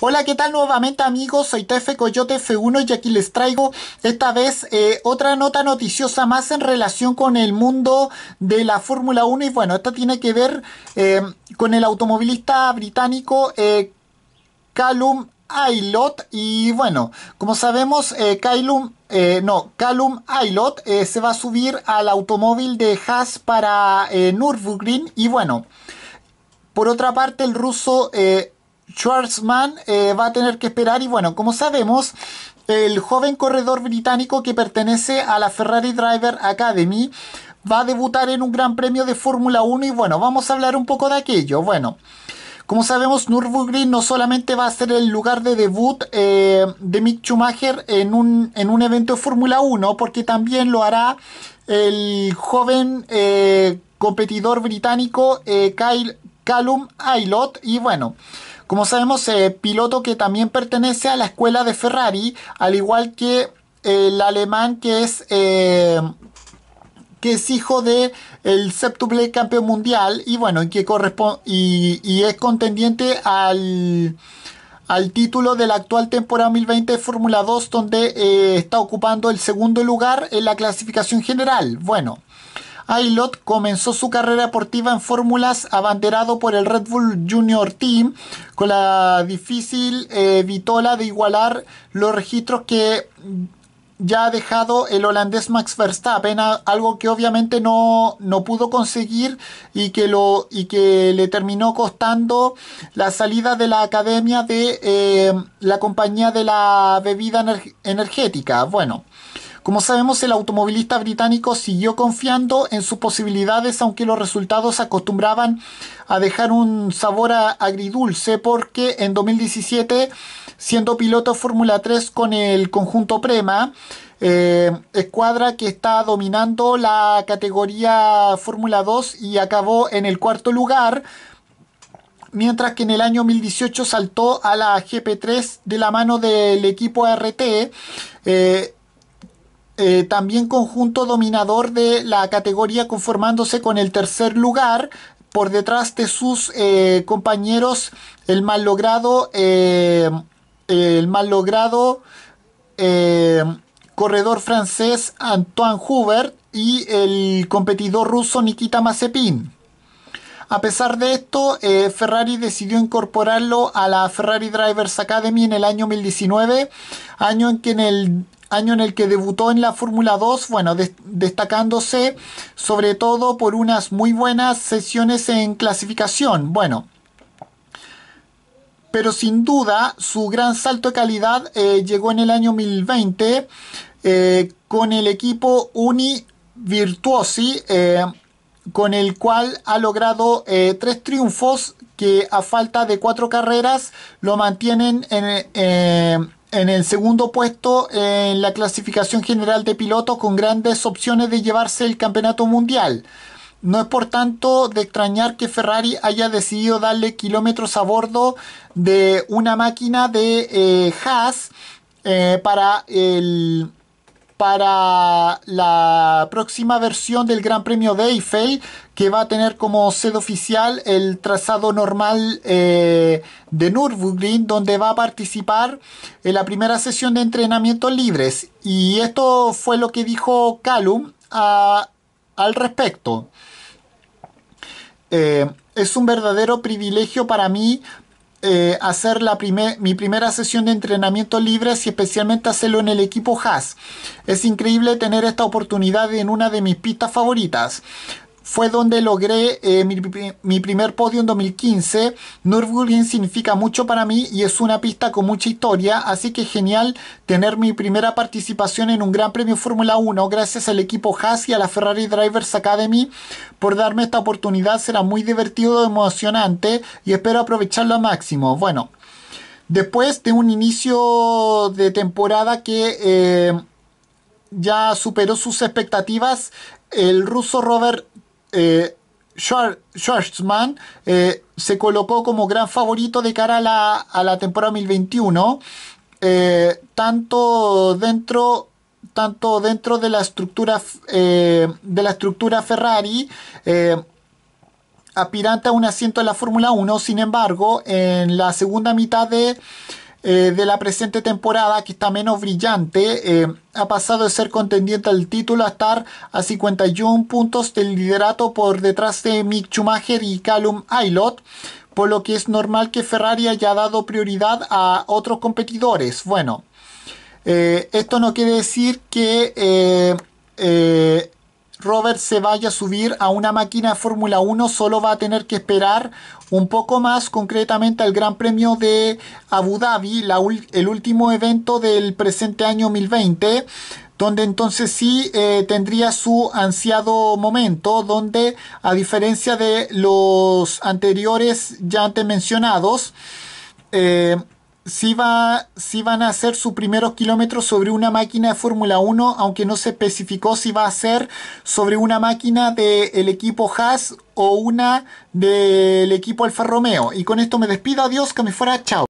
Hola, ¿qué tal nuevamente amigos? Soy TF Coyote F1 y aquí les traigo esta vez eh, otra nota noticiosa más en relación con el mundo de la Fórmula 1 y bueno, esta tiene que ver eh, con el automovilista británico eh, Callum Aylot y bueno, como sabemos, Callum, no, Callum Aylot se va a subir al automóvil de Haas para Nürburgring y bueno, por otra parte el ruso Schwarzman eh, va a tener que esperar y bueno, como sabemos, el joven corredor británico que pertenece a la Ferrari Driver Academy va a debutar en un gran premio de Fórmula 1 y bueno, vamos a hablar un poco de aquello. Bueno, como sabemos, Nürburgring no solamente va a ser el lugar de debut eh, de Mick Schumacher en un, en un evento de Fórmula 1, porque también lo hará el joven eh, competidor británico eh, Kyle Callum Aylot y bueno, como sabemos, eh, piloto que también pertenece a la escuela de Ferrari, al igual que el alemán que es eh, que es hijo de el séptuple campeón mundial y bueno, que y, es contendiente al, al título de la actual temporada 2020 de Fórmula 2 donde eh, está ocupando el segundo lugar en la clasificación general. Bueno, Aylot comenzó su carrera deportiva en fórmulas abanderado por el Red Bull Junior Team con la difícil eh, vitola de igualar los registros que ya ha dejado el holandés Max Verstappen, algo que obviamente no, pudo conseguir y que, lo, y que le terminó costando la salida de la academia de eh, la compañía de la bebida energética. Bueno, como sabemos, el automovilista británico siguió confiando en sus posibilidades, aunque los resultados acostumbraban a dejar un sabor agridulce, porque en 2017, siendo piloto Fórmula 3 con el conjunto Prema, eh, escuadra que está dominando la categoría Fórmula 2 y acabó en el cuarto lugar, mientras que en el año 2018 saltó a la GP3 de la mano del equipo RT... Eh, eh, también conjunto dominador de la categoría conformándose con el tercer lugar por detrás de sus eh, compañeros el mal logrado eh, el mal logrado corredor francés Antoine Hubert y el competidor ruso Nikita Mazepin. A pesar de esto, Ferrari decidió incorporarlo a la Ferrari Drivers Academy en el año 2019, año en que en el año en el que debutó en la Fórmula 2, bueno, destacándose sobre todo por unas muy buenas sesiones en clasificación. Bueno, pero sin duda su gran salto de calidad eh, llegó en el año 2020 eh, con el equipo Uni Virtuosi, eh, con el cual ha logrado tres triunfos que a falta de cuatro carreras lo mantienen en en el segundo puesto en la clasificación general de pilotos con grandes opciones de llevarse el campeonato mundial. No es por tanto de extrañar que Ferrari haya decidido darle kilómetros a bordo de una máquina de eh, Haas eh, para el para la próxima versión del Gran Premio de Eiffel, que va a tener como sede oficial el trazado normal eh, de Nürburgring, donde va a participar en la primera sesión de entrenamientos libres. Y esto fue lo que dijo Calum al respecto. Eh, es un verdadero privilegio para mí eh, hacer la mi primera sesión de entrenamiento libre... y especialmente hacerlo en el equipo Haas. Es increíble tener esta oportunidad en una de mis pistas favoritas fue donde logré eh, mi, primer podio en 2015. Nürburgring significa mucho para mí y es una pista con mucha historia, así que genial tener mi primera participación en un Gran Premio Fórmula 1. Gracias al equipo Haas y a la Ferrari Drivers Academy por darme esta oportunidad. Será muy divertido, emocionante y espero aprovecharlo al máximo. Bueno, después de un inicio de temporada que... Eh, ya superó sus expectativas, el ruso Robert eh, eh, se colocó como gran favorito de cara a la, temporada 2021, eh, tanto dentro tanto dentro de la estructura eh, de la estructura Ferrari aspirante a un asiento en la Fórmula 1, sin embargo, en la segunda mitad de eh, de la presente temporada, que está menos brillante, eh, ha pasado de ser contendiente al título a estar a 51 puntos del liderato por detrás de Mick Schumacher y Callum Aylot, por lo que es normal que Ferrari haya dado prioridad a otros competidores. Bueno, eh, esto no quiere decir que Robert se vaya a subir a una máquina de Fórmula 1 solo va a tener que esperar un poco más, concretamente al Gran Premio de Abu Dhabi, el último evento del presente año 2020 donde entonces sí eh, tendría su ansiado momento, donde a diferencia de los anteriores ya antes mencionados, eh, si va, van a hacer sus primeros kilómetros sobre una máquina de Fórmula 1, aunque no se especificó si va a ser sobre una máquina del equipo Haas o una del equipo Alfa Romeo. Y con esto me despido, adiós, que me fuera, chao.